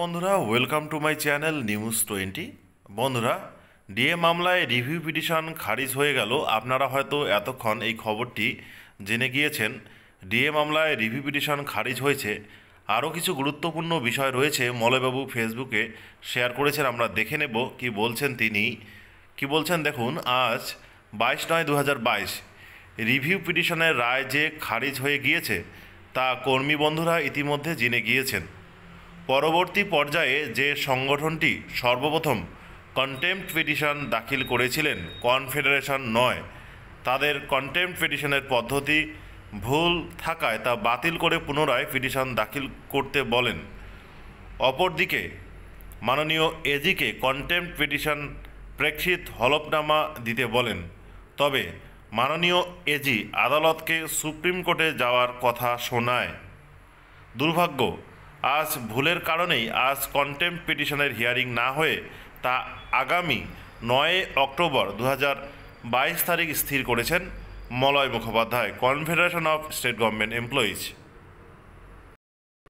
বন্ধুরা welcome to my channel news twenty বন্ধুরা DA মামলায় রিভিউ পিটিশন খারিজ হয়ে গেল আপনারা হয়তো এতক্ষণ এই খবরটি জেনে গিয়েছেন ডিএ মামলায় রিভিউ পিটিশন খারিজ হয়েছে আরও কিছু গুরুত্বপূর্ণ বিষয় রয়েছে মলয়বাবু ফেসবুকে শেয়ার করেছেন আমরা দেখে নেব কি বলছেন তিনি কি বলছেন দেখুন আজ বাইশ নয় দু রিভিউ পিটিশনের রায় যে খারিজ হয়ে গিয়েছে তা কর্মী বন্ধুরা ইতিমধ্যে জেনে গিয়েছেন পরবর্তী পর্যায়ে যে সংগঠনটি সর্বপ্রথম কন্টেম্প পিটিশন দাখিল করেছিলেন কনফেডারেশন নয় তাদের কন্টেম্প পিটিশনের পদ্ধতি ভুল থাকায় তা বাতিল করে পুনরায় পিটিশন দাখিল করতে বলেন অপরদিকে মাননীয় এজিকে কন্টেম্প পিটিশন প্রেক্ষিত হলফনামা দিতে বলেন তবে মাননীয় এজি আদালতকে সুপ্রিম কোর্টে যাওয়ার কথা শোনায় দুর্ভাগ্য আজ ভুলের কারণেই আজ কন্টেম্প পিটিশনের হিয়ারিং না হয়ে তা আগামী নয় অক্টোবর দু বাইশ তারিখ স্থির করেছেন Malay Mukhopadhyay confederation of state government employees